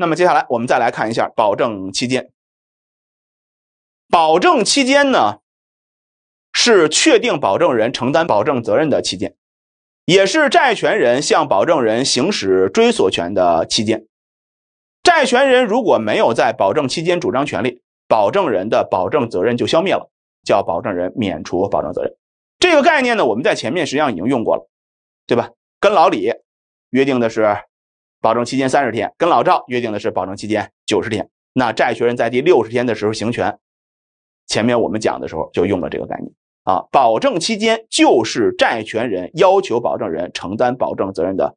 那么接下来，我们再来看一下保证期间。保证期间呢，是确定保证人承担保证责任的期间，也是债权人向保证人行使追索权的期间。债权人如果没有在保证期间主张权利，保证人的保证责任就消灭了，叫保证人免除保证责任。这个概念呢，我们在前面实际上已经用过了，对吧？跟老李约定的是。保证期间三十天，跟老赵约定的是保证期间九十天。那债权人在第六十天的时候行权，前面我们讲的时候就用了这个概念啊。保证期间就是债权人要求保证人承担保证责任的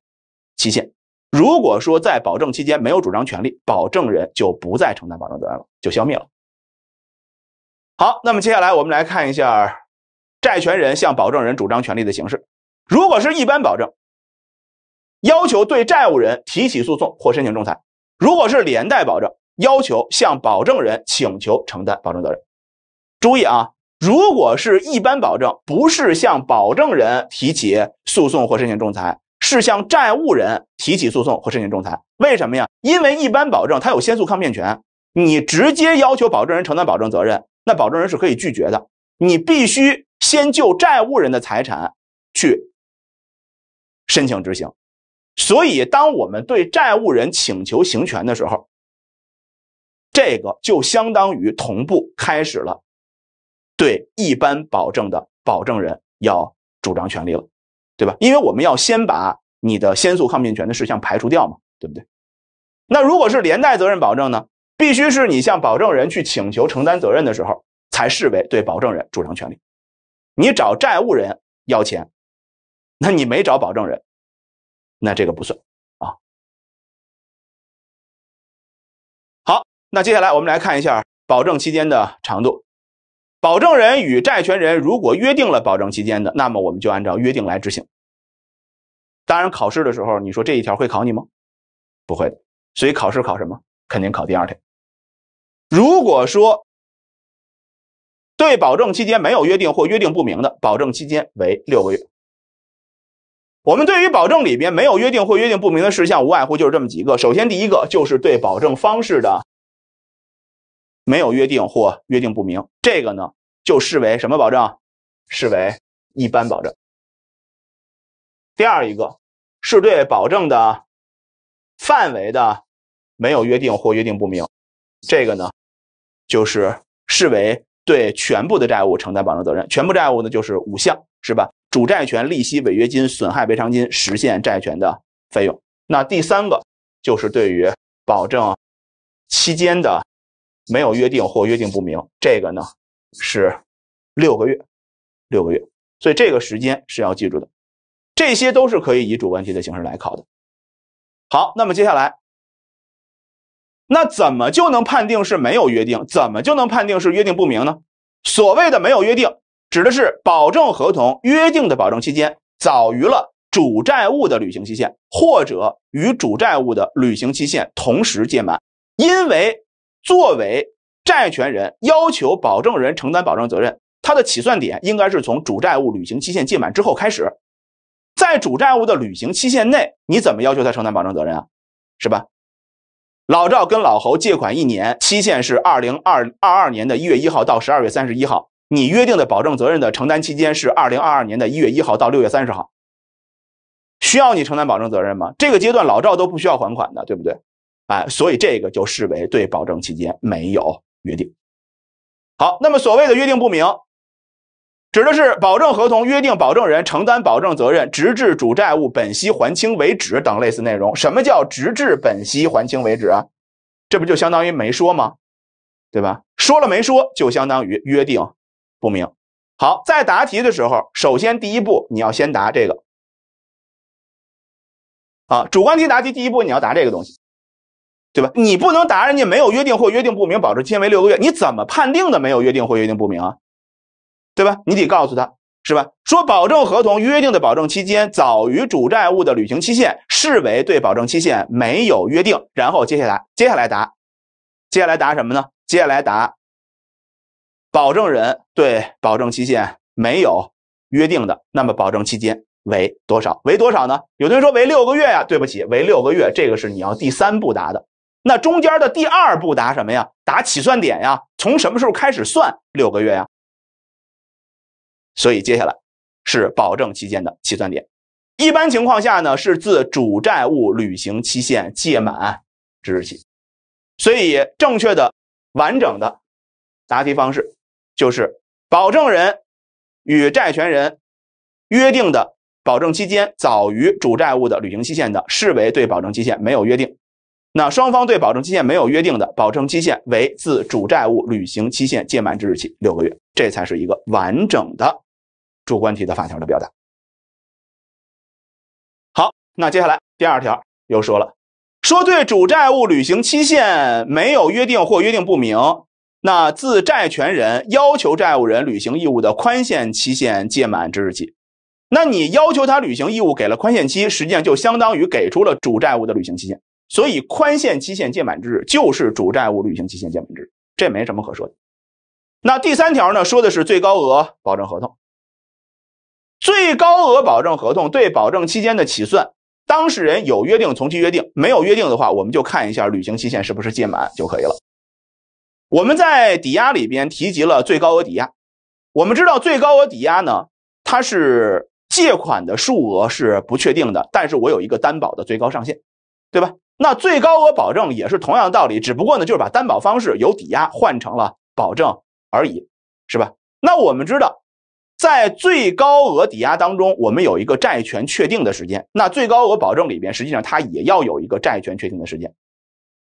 期限。如果说在保证期间没有主张权利，保证人就不再承担保证责任了，就消灭了。好，那么接下来我们来看一下债权人向保证人主张权利的形式。如果是一般保证。要求对债务人提起诉讼或申请仲裁；如果是连带保证，要求向保证人请求承担保证责任。注意啊，如果是一般保证，不是向保证人提起诉讼或申请仲裁，是向债务人提起诉讼或申请仲裁。为什么呀？因为一般保证它有先诉抗辩权，你直接要求保证人承担保证责任，那保证人是可以拒绝的。你必须先就债务人的财产去申请执行。所以，当我们对债务人请求行权的时候，这个就相当于同步开始了对一般保证的保证人要主张权利了，对吧？因为我们要先把你的先诉抗辩权的事项排除掉嘛，对不对？那如果是连带责任保证呢，必须是你向保证人去请求承担责任的时候，才视为对保证人主张权利。你找债务人要钱，那你没找保证人。那这个不算啊。好，那接下来我们来看一下保证期间的长度。保证人与债权人如果约定了保证期间的，那么我们就按照约定来执行。当然，考试的时候你说这一条会考你吗？不会的。所以考试考什么？肯定考第二条。如果说对保证期间没有约定或约定不明的，保证期间为六个月。我们对于保证里边没有约定或约定不明的事项，无外乎就是这么几个。首先，第一个就是对保证方式的没有约定或约定不明，这个呢就视为什么保证？视为一般保证。第二一个是对保证的范围的没有约定或约定不明，这个呢就是视为对全部的债务承担保证责任。全部债务呢就是五项，是吧？主债权、利息、违约金、损害赔偿金、实现债权的费用。那第三个就是对于保证期间的没有约定或约定不明，这个呢是六个月，六个月。所以这个时间是要记住的。这些都是可以以主观题的形式来考的。好，那么接下来，那怎么就能判定是没有约定？怎么就能判定是约定不明呢？所谓的没有约定。指的是保证合同约定的保证期间早于了主债务的履行期限，或者与主债务的履行期限同时届满。因为作为债权人要求保证人承担保证责任，它的起算点应该是从主债务履行期限届满之后开始。在主债务的履行期限内，你怎么要求他承担保证责任啊？是吧？老赵跟老侯借款一年，期限是二零二二二年的一月一号到十二月三十一号。你约定的保证责任的承担期间是二零二二年的一月一号到六月三十号，需要你承担保证责任吗？这个阶段老赵都不需要还款的，对不对？哎，所以这个就视为对保证期间没有约定。好，那么所谓的约定不明，指的是保证合同约定保证人承担保证责任直至主债务本息还清为止等类似内容。什么叫直至本息还清为止？啊？这不就相当于没说吗？对吧？说了没说，就相当于约定。不明，好，在答题的时候，首先第一步你要先答这个，啊，主观题答题第一步你要答这个东西，对吧？你不能答人家没有约定或约定不明，保证期间为六个月，你怎么判定的没有约定或约定不明啊？对吧？你得告诉他，是吧？说保证合同约定的保证期间早于主债务的履行期限，视为对保证期限没有约定，然后接下来，接下来答，接下来答什么呢？接下来答。保证人对保证期限没有约定的，那么保证期间为多少？为多少呢？有同学说为六个月呀，对不起，为六个月，这个是你要第三步答的。那中间的第二步答什么呀？答起算点呀，从什么时候开始算六个月呀？所以接下来是保证期间的起算点，一般情况下呢是自主债务履行期限届满之日起。所以正确的、完整的答题方式。就是保证人与债权人约定的保证期间早于主债务的履行期限的，视为对保证期限没有约定。那双方对保证期限没有约定的，保证期限为自主债务履行期限届满之日起六个月，这才是一个完整的主观题的法条的表达。好，那接下来第二条又说了，说对主债务履行期限没有约定或约定不明。那自债权人要求债务人履行义务的宽限期限届满之日起，那你要求他履行义务，给了宽限期，实际上就相当于给出了主债务的履行期限，所以宽限期限届满之日就是主债务履行期限届满之日，这没什么可说的。那第三条呢，说的是最高额保证合同，最高额保证合同对保证期间的起算，当事人有约定从其约定，没有约定的话，我们就看一下履行期限是不是届满就可以了。我们在抵押里边提及了最高额抵押，我们知道最高额抵押呢，它是借款的数额是不确定的，但是我有一个担保的最高上限，对吧？那最高额保证也是同样道理，只不过呢，就是把担保方式由抵押换成了保证而已，是吧？那我们知道，在最高额抵押当中，我们有一个债权确定的时间，那最高额保证里边，实际上它也要有一个债权确定的时间。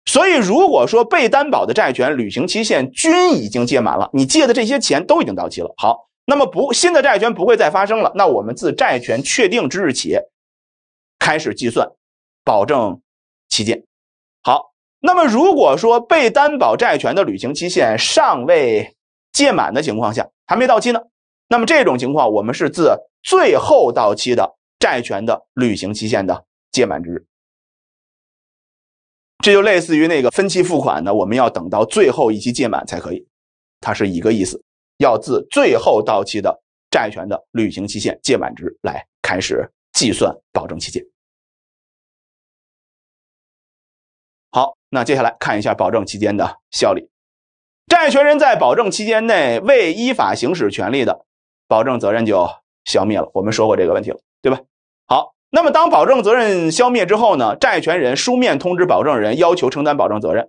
所以，如果说被担保的债权履行期限均已经届满了，你借的这些钱都已经到期了。好，那么不新的债权不会再发生了。那我们自债权确定之日起开始计算保证期间。好，那么如果说被担保债权的履行期限尚未届满的情况下，还没到期呢？那么这种情况，我们是自最后到期的债权的履行期限的届满之日。这就类似于那个分期付款呢，我们要等到最后一期届满才可以，它是一个意思，要自最后到期的债权的履行期限届满值来开始计算保证期间。好，那接下来看一下保证期间的效力，债权人在保证期间内未依法行使权利的，保证责任就消灭了。我们说过这个问题了，对吧？那么，当保证责任消灭之后呢？债权人书面通知保证人要求承担保证责任，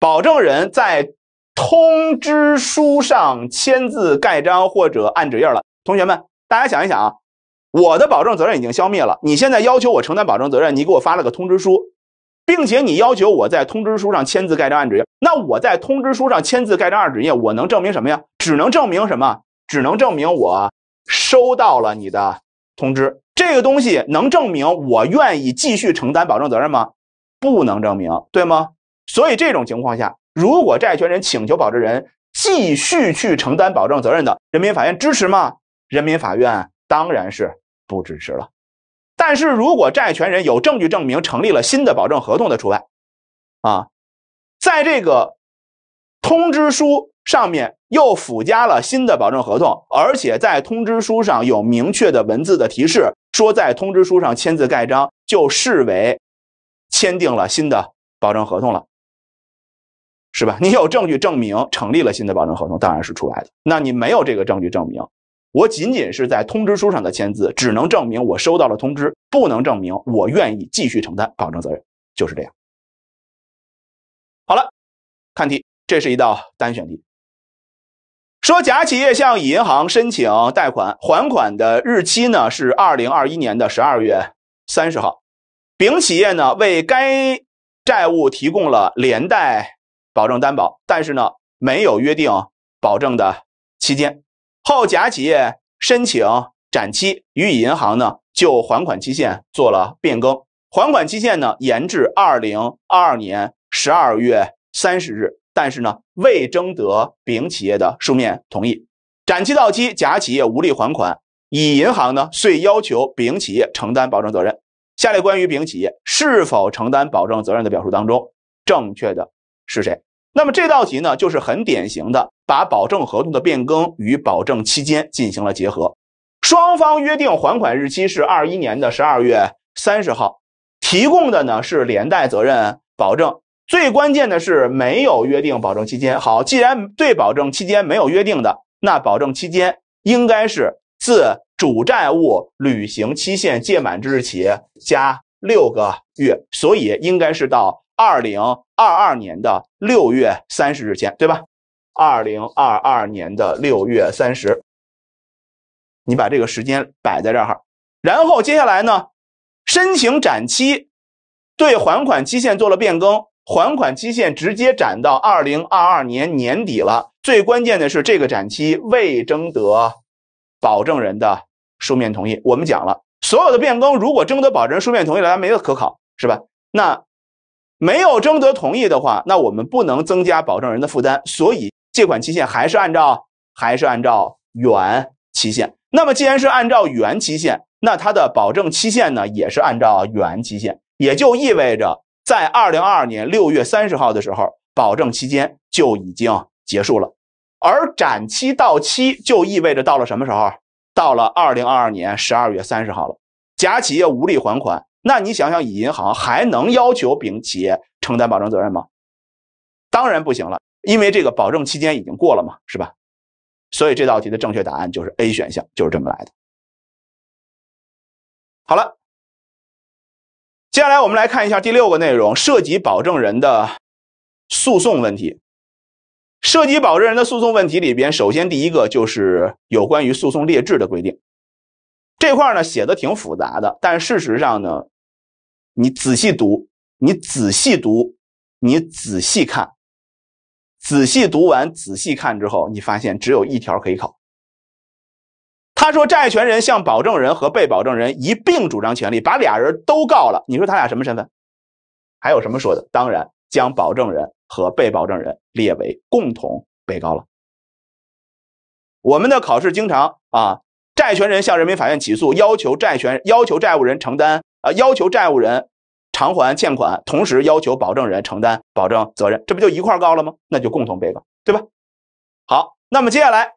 保证人在通知书上签字盖章或者按指印了。同学们，大家想一想啊，我的保证责任已经消灭了，你现在要求我承担保证责任，你给我发了个通知书，并且你要求我在通知书上签字盖章按指印，那我在通知书上签字盖章按指印，我能证明什么呀？只能证明什么？只能证明我收到了你的。通知这个东西能证明我愿意继续承担保证责任吗？不能证明，对吗？所以这种情况下，如果债权人请求保证人继续去承担保证责任的，人民法院支持吗？人民法院当然是不支持了。但是如果债权人有证据证明成立了新的保证合同的除外。啊，在这个通知书。上面又附加了新的保证合同，而且在通知书上有明确的文字的提示，说在通知书上签字盖章就视为签订了新的保证合同了，是吧？你有证据证明成立了新的保证合同，当然是出来的。那你没有这个证据证明，我仅仅是在通知书上的签字，只能证明我收到了通知，不能证明我愿意继续承担保证责任，就是这样。好了，看题，这是一道单选题。说，甲企业向乙银行申请贷款，还款的日期呢是二零二一年的十二月三十号。丙企业呢为该债务提供了连带保证担保，但是呢没有约定保证的期间。后，甲企业申请展期，与乙银行呢就还款期限做了变更，还款期限呢延至二零二二年十二月三十日。但是呢，未征得丙企业的书面同意，展期到期，甲企业无力还款，乙银行呢遂要求丙企业承担保证责任。下列关于丙企业是否承担保证责任的表述当中，正确的是谁？那么这道题呢，就是很典型的把保证合同的变更与保证期间进行了结合。双方约定还款日期是二一年的十二月三十号，提供的呢是连带责任保证。最关键的是没有约定保证期间。好，既然对保证期间没有约定的，那保证期间应该是自主债务履行期限届满之日起加六个月，所以应该是到二零二二年的六月三十日前，对吧？二零二二年的六月三十，你把这个时间摆在这儿。然后接下来呢，申请展期，对还款期限做了变更。还款期限直接展到二零二二年年底了。最关键的是，这个展期未征得保证人的书面同意。我们讲了，所有的变更如果征得保证人书面同意了，它没有可考，是吧？那没有征得同意的话，那我们不能增加保证人的负担，所以借款期限还是按照还是按照原期限。那么既然是按照原期限，那它的保证期限呢也是按照原期限，也就意味着。在二零二二年六月三十号的时候，保证期间就已经结束了，而展期到期就意味着到了什么时候？到了二零二二年十二月三十号了。甲企业无力还款，那你想想，乙银行还能要求丙企业承担保证责任吗？当然不行了，因为这个保证期间已经过了嘛，是吧？所以这道题的正确答案就是 A 选项，就是这么来的。好了。接下来我们来看一下第六个内容，涉及保证人的诉讼问题。涉及保证人的诉讼问题里边，首先第一个就是有关于诉讼列质的规定。这块呢写的挺复杂的，但事实上呢，你仔细读，你仔细读，你仔细看，仔细读完仔细看之后，你发现只有一条可以考。他说：“债权人向保证人和被保证人一并主张权利，把俩人都告了。你说他俩什么身份？还有什么说的？当然，将保证人和被保证人列为共同被告了。我们的考试经常啊，债权人向人民法院起诉，要求债权要求债务人承担啊，要求债务人偿还欠款，同时要求保证人承担保证责任，这不就一块儿告了吗？那就共同被告，对吧？好，那么接下来。”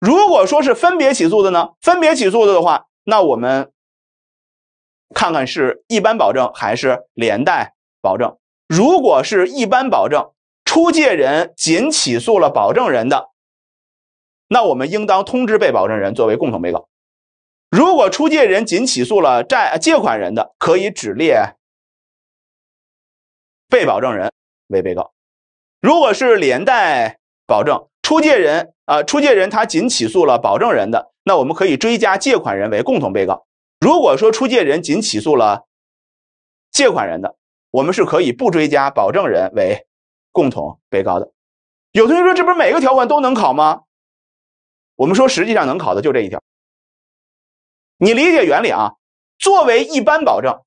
如果说是分别起诉的呢？分别起诉的的话，那我们看看是一般保证还是连带保证。如果是一般保证，出借人仅起诉了保证人的，那我们应当通知被保证人作为共同被告；如果出借人仅起诉了债借款人的，可以只列被保证人为被告；如果是连带保证。出借人啊，出借人他仅起诉了保证人的，那我们可以追加借款人为共同被告。如果说出借人仅起诉了借款人的，我们是可以不追加保证人为共同被告的。有同学说，这不是每个条款都能考吗？我们说，实际上能考的就这一条。你理解原理啊？作为一般保证，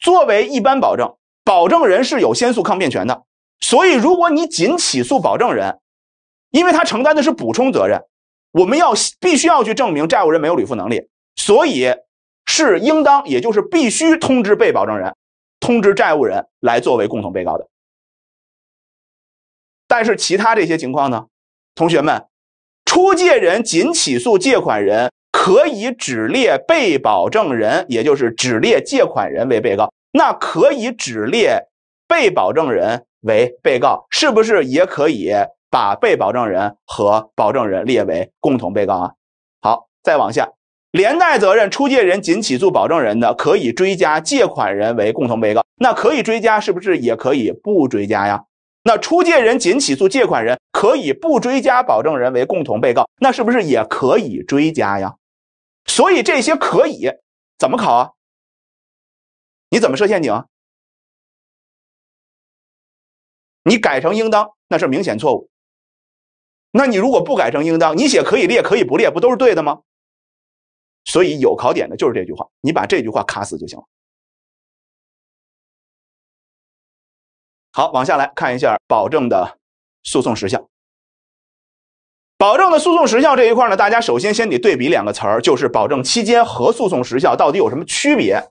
作为一般保证，保证人是有先诉抗辩权的。所以，如果你仅起诉保证人，因为他承担的是补充责任，我们要必须要去证明债务人没有履负能力，所以是应当，也就是必须通知被保证人，通知债务人来作为共同被告的。但是其他这些情况呢？同学们，出借人仅起诉借款人，可以只列被保证人，也就是只列借款人为被告，那可以只列被保证人。为被告，是不是也可以把被保证人和保证人列为共同被告啊？好，再往下，连带责任，出借人仅起诉保证人的，可以追加借款人为共同被告。那可以追加，是不是也可以不追加呀？那出借人仅起诉借款人，可以不追加保证人为共同被告，那是不是也可以追加呀？所以这些可以怎么考啊？你怎么设陷阱？你改成应当那是明显错误。那你如果不改成应当，你写可以列可以不列，不都是对的吗？所以有考点的就是这句话，你把这句话卡死就行了。好，往下来看一下保证的诉讼时效。保证的诉讼时效这一块呢，大家首先先得对比两个词儿，就是保证期间和诉讼时效到底有什么区别，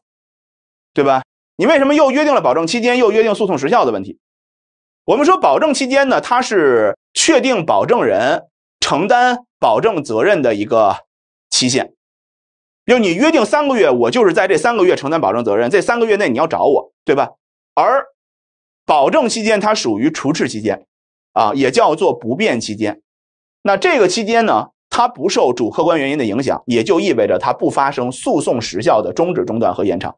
对吧？你为什么又约定了保证期间，又约定诉讼时效的问题？我们说保证期间呢，它是确定保证人承担保证责任的一个期限。就你约定三个月，我就是在这三个月承担保证责任。这三个月内你要找我，对吧？而保证期间它属于除斥期间，啊，也叫做不变期间。那这个期间呢，它不受主客观原因的影响，也就意味着它不发生诉讼时效的终止、中断和延长。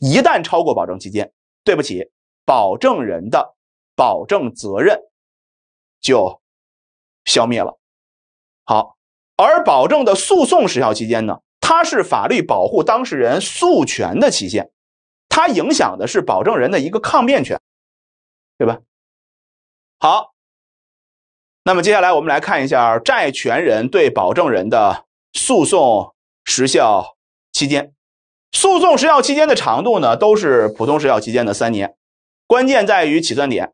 一旦超过保证期间，对不起，保证人的。保证责任就消灭了。好，而保证的诉讼时效期间呢，它是法律保护当事人诉权的期限，它影响的是保证人的一个抗辩权，对吧？好，那么接下来我们来看一下债权人对保证人的诉讼时效期间。诉讼时效期间的长度呢，都是普通时效期间的三年，关键在于起算点。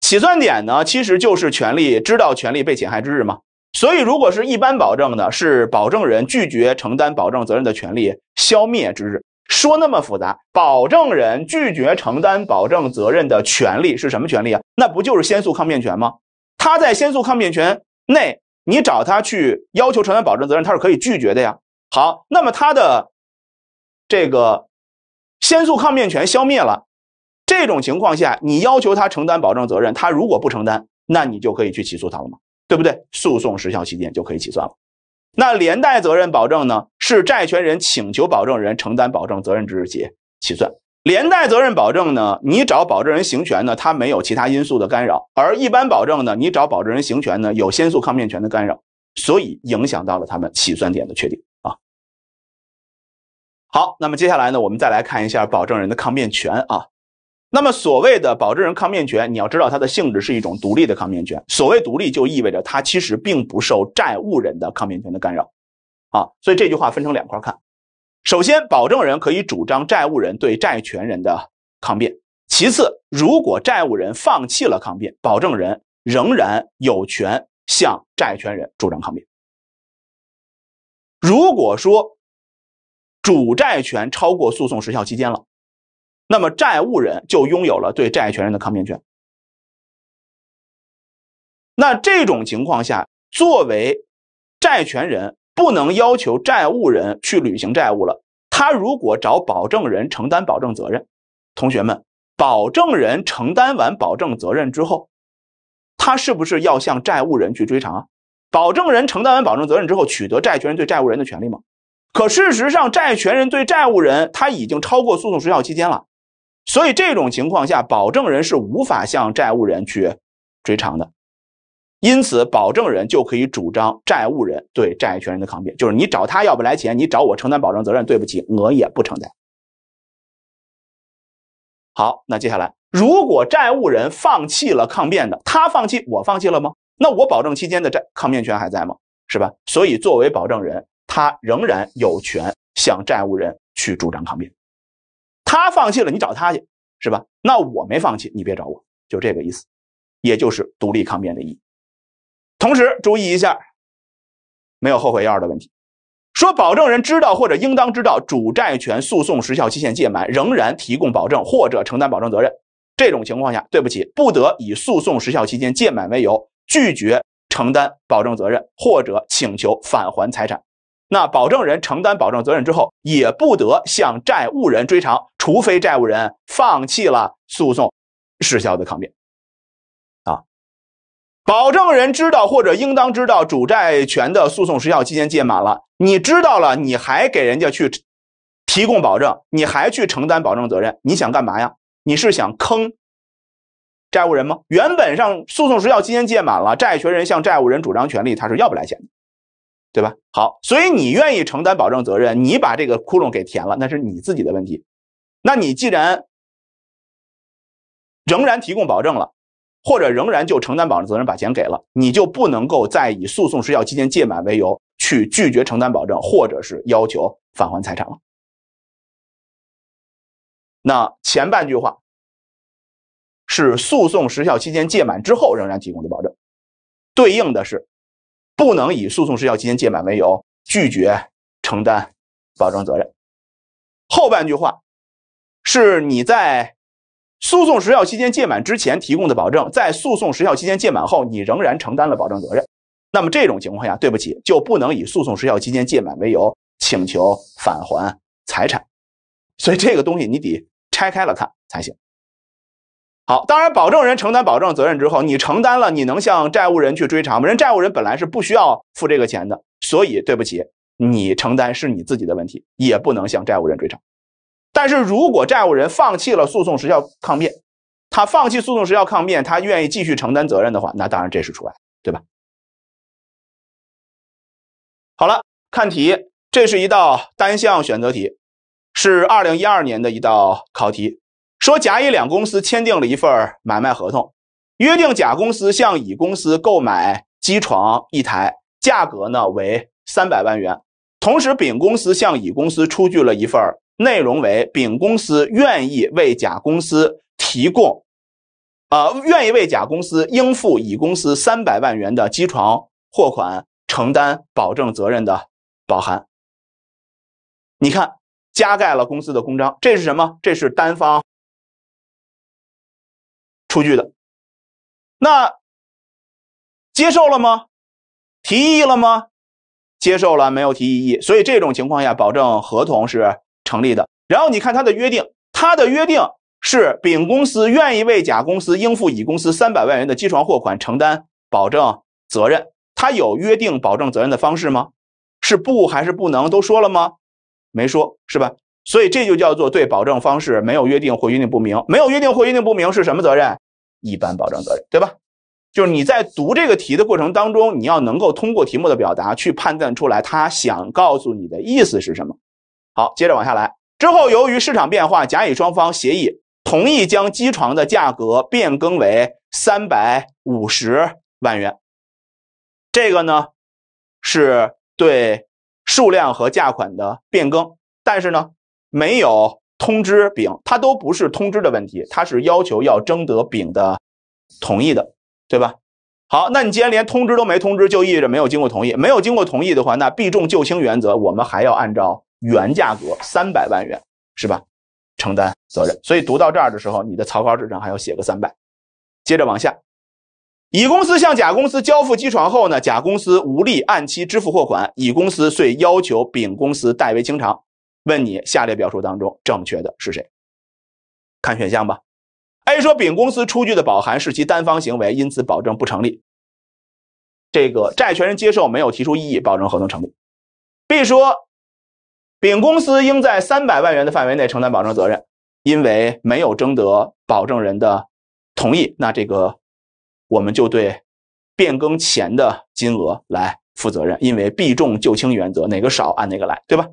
起算点呢，其实就是权利知道权利被侵害之日嘛。所以，如果是一般保证的，是保证人拒绝承担保证责任的权利消灭之日。说那么复杂，保证人拒绝承担保证责任的权利是什么权利啊？那不就是先诉抗辩权吗？他在先诉抗辩权内，你找他去要求承担保证责任，他是可以拒绝的呀。好，那么他的这个先诉抗辩权消灭了。这种情况下，你要求他承担保证责任，他如果不承担，那你就可以去起诉他了嘛，对不对？诉讼时效期间就可以起算了。那连带责任保证呢，是债权人请求保证人承担保证责任之日起起算。连带责任保证呢，你找保证人行权呢，他没有其他因素的干扰；而一般保证呢，你找保证人行权呢，有先诉抗辩权的干扰，所以影响到了他们起算点的确定啊。好，那么接下来呢，我们再来看一下保证人的抗辩权啊。那么，所谓的保证人抗辩权，你要知道它的性质是一种独立的抗辩权。所谓独立，就意味着它其实并不受债务人的抗辩权的干扰，啊。所以这句话分成两块看：首先，保证人可以主张债务人对债权人的抗辩；其次，如果债务人放弃了抗辩，保证人仍然有权向债权人主张抗辩。如果说主债权超过诉讼时效期间了。那么债务人就拥有了对债权人的抗辩权。那这种情况下，作为债权人不能要求债务人去履行债务了。他如果找保证人承担保证责任，同学们，保证人承担完保证责任之后，他是不是要向债务人去追偿啊？保证人承担完保证责任之后，取得债权人对债务人的权利吗？可事实上，债权人对债务人他已经超过诉讼时效期间了。所以这种情况下，保证人是无法向债务人去追偿的，因此保证人就可以主张债务人对债权人的抗辩，就是你找他要不来钱，你找我承担保证责任，对不起，我也不承担。好，那接下来，如果债务人放弃了抗辩的，他放弃，我放弃了吗？那我保证期间的债抗辩权还在吗？是吧？所以作为保证人，他仍然有权向债务人去主张抗辩。他放弃了，你找他去，是吧？那我没放弃，你别找我，就这个意思，也就是独立抗辩的意义。同时注意一下，没有后悔药的问题。说保证人知道或者应当知道主债权诉讼时效期限届满，仍然提供保证或者承担保证责任，这种情况下，对不起，不得以诉讼时效期间届满为由拒绝承担保证责任或者请求返还财产。那保证人承担保证责任之后，也不得向债务人追偿，除非债务人放弃了诉讼时效的抗辩。啊，保证人知道或者应当知道主债权的诉讼时效期间届满了，你知道了你还给人家去提供保证，你还去承担保证责任，你想干嘛呀？你是想坑债务人吗？原本上诉讼时效期间届满了，债权人向债务人主张权利，他是要不来钱的。对吧？好，所以你愿意承担保证责任，你把这个窟窿给填了，那是你自己的问题。那你既然仍然提供保证了，或者仍然就承担保证责任把钱给了，你就不能够再以诉讼时效期间届满为由去拒绝承担保证，或者是要求返还财产了。那前半句话是诉讼时效期间届满之后仍然提供的保证，对应的是。不能以诉讼时效期间届满为由拒绝承担保证责任。后半句话是你在诉讼时效期间届满之前提供的保证，在诉讼时效期间届满后，你仍然承担了保证责任。那么这种情况下，对不起，就不能以诉讼时效期间届满为由请求返还财产。所以这个东西你得拆开了看才行。好，当然，保证人承担保证责任之后，你承担了，你能向债务人去追偿吗？人债务人本来是不需要付这个钱的，所以对不起，你承担是你自己的问题，也不能向债务人追偿。但是如果债务人放弃了诉讼时效抗辩，他放弃诉讼时效抗辩，他愿意继续承担责任的话，那当然这是除外，对吧？好了，看题，这是一道单项选择题，是二零一二年的一道考题。说甲乙两公司签订了一份买卖合同，约定甲公司向乙公司购买机床一台，价格呢为三百万元。同时，丙公司向乙公司出具了一份内容为丙公司愿意为甲公司提供，啊，愿意为甲公司应付乙公司三百万元的机床货款承担保证责任的保函。你看，加盖了公司的公章，这是什么？这是单方。出具的，那接受了吗？提议了吗？接受了没有提异议？所以这种情况下，保证合同是成立的。然后你看他的约定，他的约定是丙公司愿意为甲公司应付乙公司三百万元的机床货款承担保证责任。他有约定保证责任的方式吗？是不还是不能都说了吗？没说，是吧？所以这就叫做对保证方式没有约定或约定不明。没有约定或约定不明是什么责任？一般保证责任，对吧？就是你在读这个题的过程当中，你要能够通过题目的表达去判断出来，他想告诉你的意思是什么。好，接着往下来。之后，由于市场变化，甲乙双方协议同意将机床的价格变更为三百五十万元。这个呢，是对数量和价款的变更，但是呢，没有。通知丙，他都不是通知的问题，他是要求要征得丙的同意的，对吧？好，那你既然连通知都没通知，就意味着没有经过同意。没有经过同意的话，那避重就轻原则，我们还要按照原价格三百万元，是吧？承担责任。所以读到这儿的时候，你的草稿纸上还要写个三百。接着往下，乙公司向甲公司交付机床后呢，甲公司无力按期支付货款，乙公司遂要求丙公司代为清偿。问你下列表述当中正确的是谁？看选项吧。A 说，丙公司出具的保函是其单方行为，因此保证不成立。这个债权人接受没有提出异议，保证合同成立。B 说，丙公司应在三百万元的范围内承担保证责任，因为没有征得保证人的同意。那这个我们就对变更前的金额来负责任，因为避重就轻原则，哪个少按哪个来，对吧？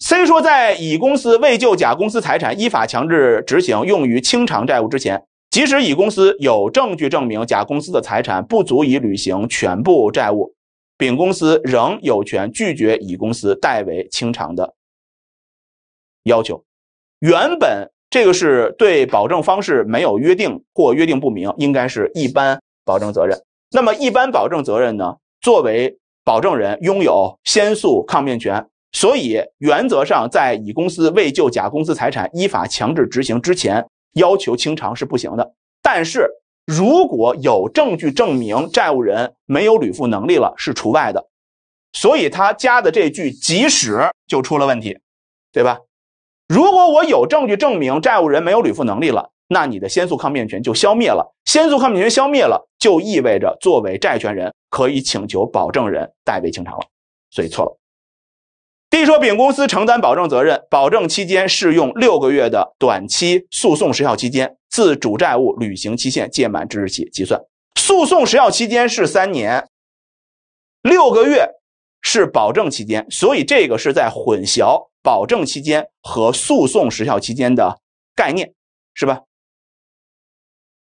C 说，在乙公司未就甲公司财产依法强制执行用于清偿债务之前，即使乙公司有证据证明甲公司的财产不足以履行全部债务，丙公司仍有权拒绝乙公司代为清偿的要求。原本这个是对保证方式没有约定或约定不明，应该是一般保证责任。那么，一般保证责任呢？作为保证人，拥有先诉抗辩权。所以，原则上在乙公司未就甲公司财产依法强制执行之前，要求清偿是不行的。但是，如果有证据证明债务人没有履付能力了，是除外的。所以他加的这句“即使”就出了问题，对吧？如果我有证据证明债务人没有履付能力了，那你的先诉抗辩权就消灭了。先诉抗辩权消灭了，就意味着作为债权人可以请求保证人代为清偿了。所以错了。D 说：“丙公司承担保证责任，保证期间适用六个月的短期诉讼时效期间，自主债务履行期限届满之日起计算。诉讼时效期间是三年，六个月是保证期间，所以这个是在混淆保证期间和诉讼时效期间的概念，是吧？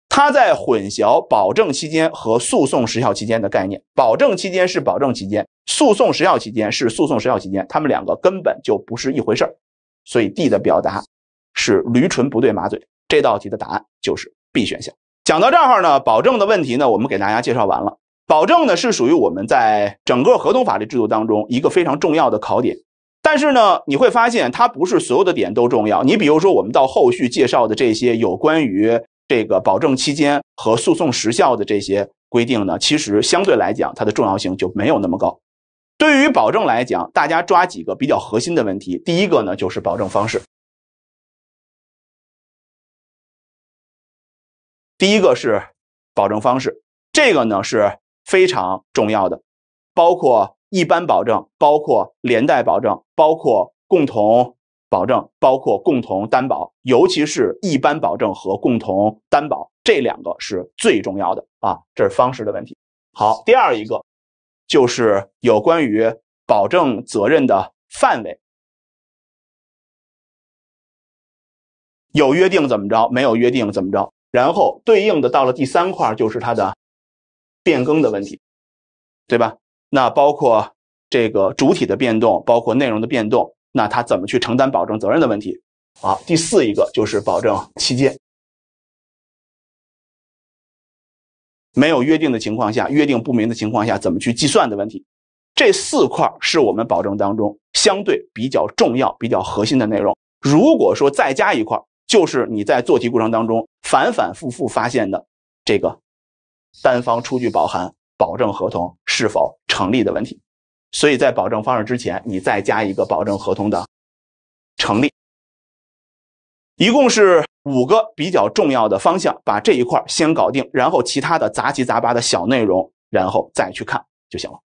他在混淆保证期间和诉讼时效期间的概念，保证期间是保证期间。”诉讼时效期间是诉讼时效期间，他们两个根本就不是一回事儿，所以 D 的表达是驴唇不对马嘴。这道题的答案就是 B 选项。讲到这儿呢，保证的问题呢，我们给大家介绍完了。保证呢是属于我们在整个合同法律制度当中一个非常重要的考点，但是呢，你会发现它不是所有的点都重要。你比如说，我们到后续介绍的这些有关于这个保证期间和诉讼时效的这些规定呢，其实相对来讲它的重要性就没有那么高。对于保证来讲，大家抓几个比较核心的问题。第一个呢，就是保证方式。第一个是保证方式，这个呢是非常重要的，包括一般保证，包括连带保证，包括共同保证，包括共同担保，尤其是一般保证和共同担保这两个是最重要的啊，这是方式的问题。好，第二一个。就是有关于保证责任的范围，有约定怎么着，没有约定怎么着，然后对应的到了第三块就是它的变更的问题，对吧？那包括这个主体的变动，包括内容的变动，那他怎么去承担保证责任的问题？好，第四一个就是保证期间。没有约定的情况下，约定不明的情况下，怎么去计算的问题，这四块是我们保证当中相对比较重要、比较核心的内容。如果说再加一块，就是你在做题过程当中反反复复发现的这个单方出具保函、保证合同是否成立的问题。所以在保证方式之前，你再加一个保证合同的成立，一共是。五个比较重要的方向，把这一块先搞定，然后其他的杂七杂八的小内容，然后再去看就行了。